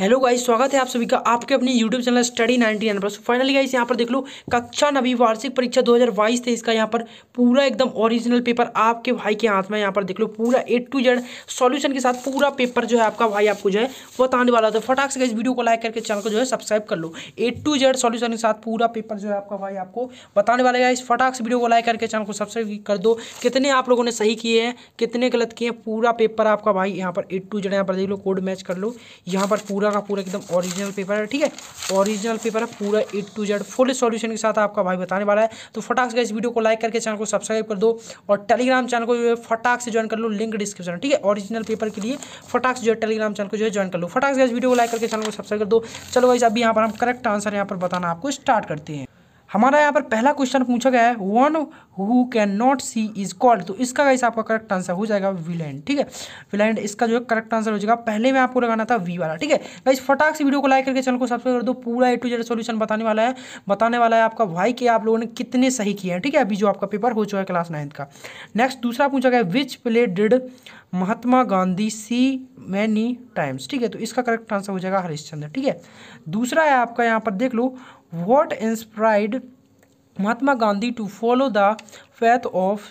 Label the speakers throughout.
Speaker 1: hello guys स्वागत है आप सभी का आपके अपने YouTube channel study ninety nine पर फाइनली गाइस यहाँ पर देख लो कक्षा नवी वार्षिक परीक्षा 2022 थे इसका यहाँ पर पूरा एकदम ओरिजिनल पेपर आपके भाई के हाथ में यहाँ पर देख लो पूरा ए टू जेड सॉल्यूशन के साथ पूरा पेपर जो है आपका भाई आपको जो है बताने वाला था फटाक से इस वीडियो को लाइक करके चैनल को जो है सब्सक्राइब कर लो ए टू जेड सॉल्यूशन के साथ पूरा पेपर जो है आपका भाई आपको बताने वाला है इस फटाक से वीडियो को लाइक करके चैनल को सब्सक्राइब कर दो कितने आप लोगों ने सही किए हैं कितने गलत किए हैं पूरा पेपर आपका भाई यहाँ पर ए टू जेड यहाँ पर देख लो कोड मैच कर लो यहाँ पर पूरा पूरा का पूरा एकदम ओरिजिनल पेपर है ठीक है ओरिजिनल पेपर है पूरा A to Z full solution के साथ आपका भाई बताने वाला है तो फटाक से इस वीडियो को लाइक करके चैनल को सब्सक्राइब कर दो और टेलीग्राम चैनल को जो है फटाक से ज्वाइन कर लो लिंक डिस्क्रिप्शन ठीक है ऑरिजिनल पेपर के लिए फटाक से जो है टेलीग्राम चैनल को जो है ज्वाइन कर लो फटाक से इस वीडियो को लाइक करके चैनल को सब्सक्राइब कर दो चलो भाई अभी यहाँ पर हम करेक्ट आंसर यहाँ पर बताना आपको स्टार्ट करते हैं हमारा यहाँ पर पहला क्वेश्चन पूछा गया है one who can not see is called तो इसका गाइस आपका करेक्ट आंसर हो जाएगा विलैंड ठीक है विलैंड इसका जो है करेक्ट आंसर हो जाएगा पहले में आपको लगाना था वी वाला ठीक है गाइस फटाक से वीडियो को लाइक करके चैनल को सब्सक्राइब कर दो पूरा ए टू जेड सोल्यूशन बताने वाला है बताने वाला है आपका भाई कि आप लोगों ने कितने सही किए हैं ठीक है अभी जो आपका पेपर हो चुका है क्लास नाइन्थ का नेक्स्ट दूसरा पूछा गया which play did Mahatma Gandhi see many times ठीक है तो इसका करेक्ट आंसर हो जाएगा हरिश्चंद्र ठीक है दूसरा है आपका यहाँ पर देख लो What inspired Mahatma Gandhi to follow the faith of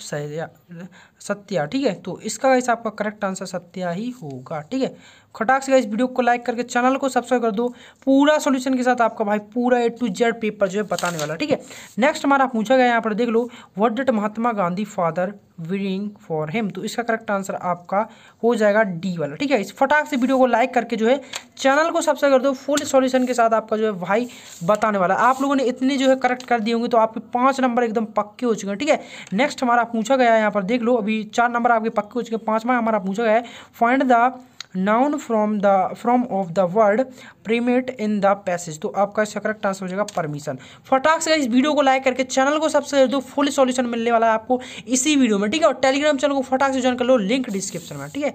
Speaker 1: Satya ठीक है तो इसका गाइस आपका करेक्ट आंसर सत्या ही होगा ठीक है खटाक से इस वीडियो को लाइक करके चैनल को सब्सक्राइब कर दो पूरा सॉल्यूशन के साथ आपका भाई पूरा ए टू जेड पेपर जो है बताने वाला ठीक है नेक्स्ट हमारा पूछा गया यहाँ पर देख लो what did Mahatma Gandhi father bring for him तो इसका करेक्ट आंसर आपका हो जाएगा डी वाला ठीक है इस फटाक से वीडियो को लाइक करके जो है चैनल को सब्सक्राइब कर दो फुल सॉल्यूशन के साथ आपका जो है भाई बताने वाला आप लोगों ने इतने जो है करेक्ट कर दिए होंगे तो आपके पाँच नंबर एकदम पक्के हो चुके हैं ठीक है नेक्स्ट हमारा पूछा गया है यहाँ पर देख लो अभी चार नंबर आपके पक्के हो चुके पाँचवा हमारा पूछा गया है find the noun from the from of the word primate in the passage तो आपका इसका करेक्ट आंसर हो जाएगा परमिशन फटाक से इस वीडियो को लाइक करके चैनल को सब्सक्राइब दो फुल सॉल्यूशन मिलने वाला है आपको इसी वीडियो में ठीक है और टेलीग्राम चैनल को फटाक से ज्वाइन कर लो लिंक डिस्क्रिप्शन में ठीक है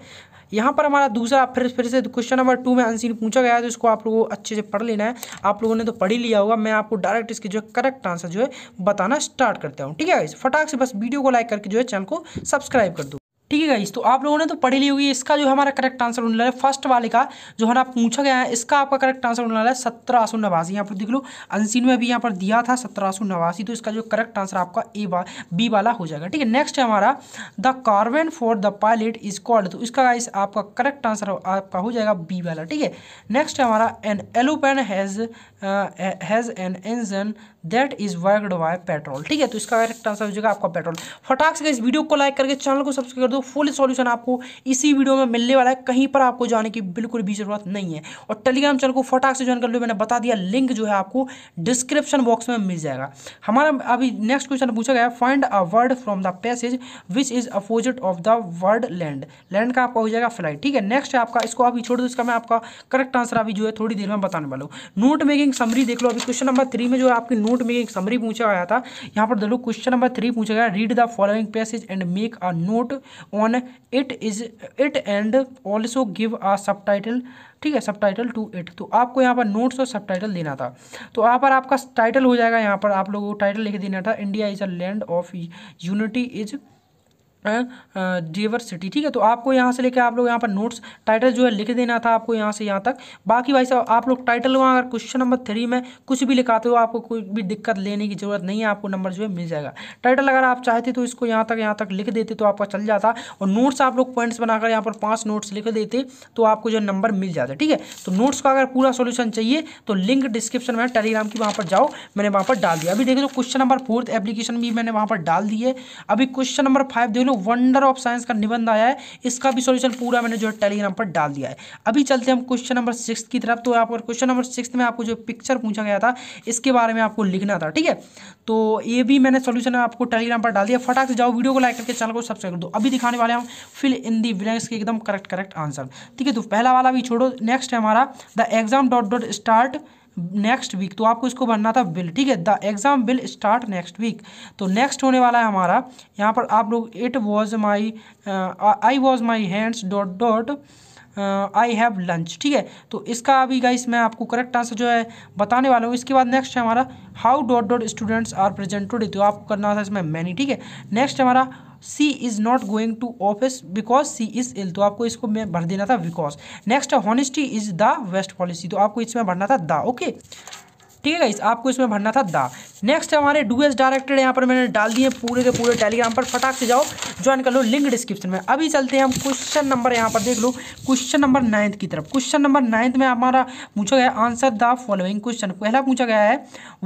Speaker 1: यहाँ पर हमारा दूसरा फिर फिर से क्वेश्चन नंबर टू में अनसीन पूछा गया है तो इसको आप लोगों को अच्छे से पढ़ लेना है आप लोगों ने तो पढ़ ही लिया होगा मैं आपको डायरेक्ट इसके जो है करेक्ट आंसर जो है बताना स्टार्ट करता हूँ ठीक है फटाक से बस वीडियो को लाइक करके जो है चैनल को सब्सक्राइब कर दो ठीक है गाइस तो आप लोगों ने तो पढ़ी ली होगी इसका जो हमारा करेक्ट आंसर होने वाला है फर्स्ट वाले का जो है ना पूछा गया है इसका आपका करेक्ट आंसर होने वाला है सत्रह सौ नवासी यहाँ पर देख लो अनसीन में भी यहाँ पर दिया था सत्रह सौ नवासी तो इसका जो करेक्ट आंसर आपका ए वा, बी वाला हो जाएगा ठीक है नेक्स्ट है हमारा the carbon for the pilot is called तो इसका गाइस आपका करेक्ट आंसर आपका हो जाएगा बी वाला ठीक है नेक्स्ट है हमारा an aeroplane has has an engine that is worked by petrol ठीक है तो इसका करेक्ट आंसर हो जाएगा आपका पेट्रोल फटाक से इस वीडियो को लाइक करके चैनल को सब्सक्राइब कर दो फुल सॉल्यूशन आपको इसी वीडियो में मिलने वाला है कहीं पर आपको जाने की बिल्कुल भी जरूरत नहीं है और टेलीग्राम चैनल को फटाक से ज्वाइन कर लो मैंने बता दिया लिंक जो है आपको डिस्क्रिप्शन बॉक्स में मिल जाएगा हमारा अभी नेक्स्ट क्वेश्चन पूछा गया find a word from the passage which is opposite of the word land land का आपका हो जाएगा फ्लाइट ठीक है नेक्स्ट है आपका इसको अभी छोड़ दो इसका मैं आपका करेक्ट आंसर अभी जो है थोड़ी देर में बताने वाला हूँ नोट मेकिंग एक समरी देख लो अभी क्वेश्चन नंबर थ्री में जो है आपके नोट में एक समरी पूछा गया था यहाँ पर देखो क्वेश्चन नंबर थ्री पूछा गया read the following passage and make a note on it is it and also give a sub ठीक है सब टाइटल टू इट तो आपको यहाँ पर नोट्स और सब टाइटल देना था तो यहाँ पर आपका टाइटल हो जाएगा यहाँ पर आप लोगों को टाइटल लिख देना था India is a land of unity is diversity city ठीक है तो आपको यहाँ से लेकर आप लोग यहाँ पर नोट्स टाइटल जो है लिख देना था आपको यहाँ से यहाँ तक बाकी भाई साहब आप लोग टाइटल वहाँ अगर क्वेश्चन नंबर थ्री में कुछ भी लिखाते हो आपको कोई भी दिक्कत लेने की जरूरत नहीं है आपको नंबर जो है मिल जाएगा टाइटल अगर आप चाहते तो इसको यहाँ तक यहाँ तक लिख देते तो आपका चल जाता और नोट्स आप लोग पॉइंट्स बनाकर यहाँ पर पाँच नोट्स लिख देते तो आपको जो नंबर मिल जाता ठीक है तो नोट्स का अगर पूरा सोल्यूशन चाहिए तो लिंक डिस्क्रिप्शन में टेलीग्राम की वहाँ पर जाओ मैंने वहाँ पर डाल दिया अभी देखो क्वेश्चन नंबर फोर्थ एप्लीकेशन भी मैंने वहाँ पर डाल दी है अभी क्वेश्चन नंबर फाइव देख लो जो वंडर ऑफ साइंस का निबंध आया है इसका भी सोल्यूशन पूरा मैंने जो है टेलीग्राम पर डाल दिया है अभी चलते हम क्वेश्चन नंबर सिक्स की तरफ तो आप क्वेश्चन नंबर सिक्स में आपको जो पिक्चर पूछा गया था इसके बारे में आपको लिखना था ठीक है तो ये भी मैंने सोल्यूशन आपको टेलीग्राम पर डाल दिया फटाक से जाओ वीडियो को लाइक करके चैनल को सब्सक्राइब कर दो अभी दिखाने वाले हम फिल इन दी ब्लैंक्स के एकदम करेक्ट करेक्ट आंसर ठीक है तो पहला वाला भी छोड़ो नेक्स्ट है हमारा the exam dot dot start next week तो आपको इसको भरना था बिल ठीक है the exam will start next week तो नेक्स्ट होने वाला है हमारा यहाँ पर आप लोग it was my I was my hands dot dot I have lunch ठीक है तो इसका अभी गाइस मैं आपको करेक्ट आंसर जो है बताने वाला हूँ इसके बाद नेक्स्ट है हमारा how dot dot students are present today तो आपको करना था इसमें मैनी ठीक है नेक्स्ट हमारा she is not going to office because she is ill तो आपको इसको में भर देना था because next honesty is the best policy तो आपको इसमें भरना था द ओके ठीक है इस आपको इसमें भरना था दा नेक्स्ट हमारे डू एस डायरेक्टेड यहाँ पर मैंने डाल दिए पूरे के पूरे टेलीग्राम पर फटाक से जाओ ज्वाइन कर लो लिंक डिस्क्रिप्शन में अभी चलते हैं हम क्वेश्चन नंबर यहाँ पर देख लो क्वेश्चन नंबर नाइन्थ की तरफ क्वेश्चन नंबर नाइन्थ में हमारा पूछा गया आंसर द फॉलोइंग क्वेश्चन पहला पूछा गया है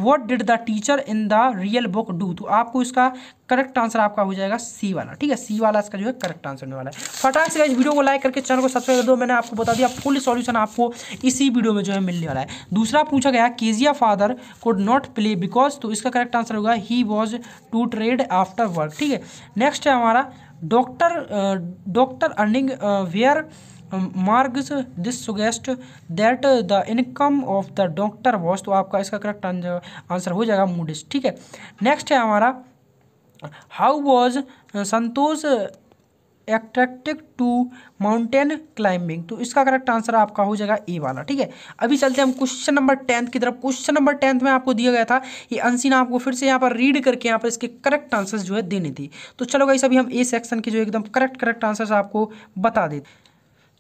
Speaker 1: what did the teacher in the real book do तो आपको इसका करेक्ट आंसर आपका हो जाएगा सी वाला ठीक है सी वाला इसका जो है करेक्ट आंसर होने वाला है फटाक से इस वीडियो को लाइक करके चैनल को सब्सक्राइब कर दो मैंने आपको बता दिया फुल सॉल्यूशन आपको इसी वीडियो में जो है मिलने वाला है दूसरा पूछा गया Kezia father could not play because तो इसका करेक्ट आंसर होगा he was too tired after work ठीक है नेक्स्ट है हमारा doctor doctor earning were marks this suggest that the income of the doctor was तो आपका इसका करेक्ट आंसर हो जाएगा मूडिस ठीक है नेक्स्ट है हमारा how was Santosh attractive to mountain climbing तो इसका करेक्ट आंसर आपका हो जाएगा ए वाला ठीक है अभी चलते हैं हम क्वेश्चन नंबर टेंथ की तरफ क्वेश्चन नंबर टेंथ में आपको दिया गया था ये अंसिन आपको फिर से यहाँ पर रीड करके यहाँ पर इसके करेक्ट आंसर्स जो है देने थे तो चलो गाइस अभी हम ए सेक्शन के जो एकदम करेक्ट करेक्ट आंसर्स आपको बता देते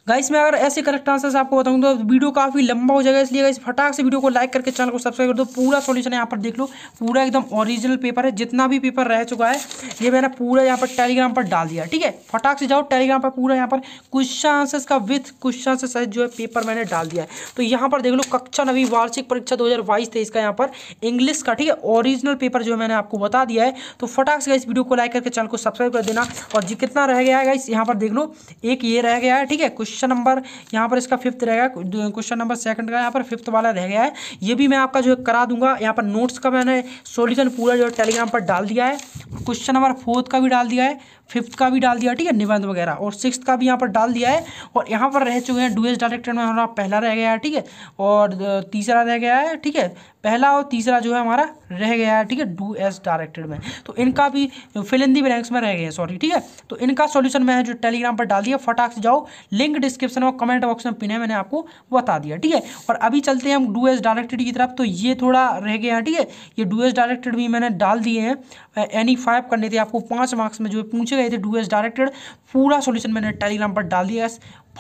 Speaker 1: गाइस मैं अगर ऐसे करेक्ट आंसर आपको बताऊँ तो वीडियो काफ़ी लंबा हो जाएगा इसलिए गाइस फटाक से वीडियो को लाइक करके चैनल को सब्सक्राइब कर दो पूरा सॉल्यूशन यहाँ पर देख लो पूरा एकदम ओरिजिनल पेपर है जितना भी पेपर रह चुका है ये मैंने पूरा यहाँ पर टेलीग्राम पर डाल दिया ठीक है फटाक से जाओ टेलीग्राम पर पूरा यहाँ पर क्वेश्चन आंसर्स का विथ क्वेश्चन आंसर सहित जो है पेपर मैंने डाल दिया है तो यहाँ पर देख लो कक्षा नवी वार्षिक परीक्षा दो हज़ार का यहाँ पर इंग्लिश का ठीक है ओरिजिनल पेपर जो मैंने आपको बता दिया है तो फटाक से इस वीडियो को लाइक करके चैनल को सब्सक्राइब कर देना और जी कितना रह गया है इस यहाँ पर देख लो एक ये रह गया है ठीक है क्वेश्चन क्वेश्चन नंबर यहाँ पर इसका फिफ्थ रहेगा क्वेश्चन नंबर सेकंड का यहाँ पर फिफ्थ वाला रह गया है ये भी मैं आपका जो करा दूंगा यहाँ पर नोट्स का मैंने सोल्यूशन पूरा जो टेलीग्राम पर डाल दिया है क्वेश्चन नंबर फोर्थ का भी डाल दिया है फिफ्थ का भी डाल दिया ठीक है निबंध वगैरह और सिक्स का भी यहाँ पर डाल दिया है और यहाँ पर रह चुके हैं डुएस डायरेक्टर में हमारा पहला रह गया है ठीक है और तीसरा रह गया है ठीक है पहला और तीसरा जो है हमारा रह गया है ठीक है डू एस डायरेक्टेड में तो इनका भी फिलिंदी रैंक्स में रह गए है सॉरी ठीक है तो इनका सॉल्यूशन मैंने जो टेलीग्राम पर डाल दिया फटाक से जाओ लिंक डिस्क्रिप्शन और कमेंट बॉक्स में पिन है मैंने आपको बता दिया ठीक है और अभी चलते हैं हम डू एस डायरेक्टेड की तरफ तो ये थोड़ा रह गया है ठीक है ये डू एस डायरेक्टेड भी मैंने डाल दिए हैं एनी फाइव करने थे आपको पाँच मार्क्स में जो है पूछे पूछे गए थे डू एस डायरेक्टेड पूरा सोल्यूशन मैंने टेलीग्राम पर डाल दिया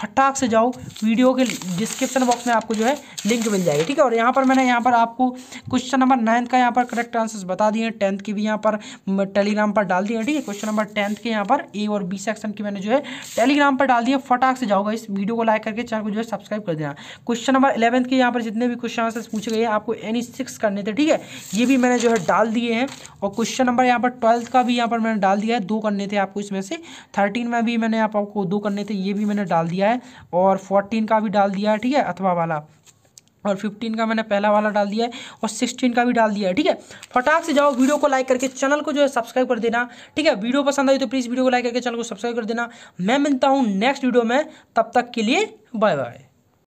Speaker 1: फटाक से जाओ वीडियो के डिस्क्रिप्शन बॉक्स में आपको जो है लिंक मिल जाएगी ठीक है और यहाँ पर मैंने यहाँ पर आपको क्वेश्चन नंबर नाइन्थ का यहाँ पर करेक्ट आंसर्स बता दिए हैं टेंथ की भी यहाँ पर टेलीग्राम पर डाल दिए हैं ठीक है क्वेश्चन नंबर टेंथ के यहाँ पर ए और बी सेक्शन की मैंने जो है टेलीग्राम पर डाल दिए फटाक से जाओगे इस वीडियो को लाइक करके चैनल को जो है सब्सक्राइब कर देना क्वेश्चन नंबर इलेवंथ के यहाँ पर जितने भी क्वेश्चन आंसर्स पूछे गए हैं आपको एनी सिक्स करने थे ठीक है ये भी मैंने जो है डाल दिए हैं और क्वेश्चन नंबर यहाँ पर ट्वेल्थ का भी यहाँ पर मैंने डाल दिया है दो करने थे आपको इसमें से थर्टीन में भी मैंने आपको दो करने थे ये भी मैंने डाल दिया दिया है और फोर्टीन का भी डाल दिया है ठीक है अथवा वाला और 15 का मैंने पहला वाला डाल दिया है और 16 का भी डाल दिया है ठीक है फटाक से जाओ वीडियो को लाइक करके चैनल को जो है सब्सक्राइब कर देना ठीक है वीडियो पसंद आई तो प्लीज़ वीडियो को लाइक करके चैनल को सब्सक्राइब कर देना मैं मिलता हूँ नेक्स्ट वीडियो में तब तक के लिए बाय बाय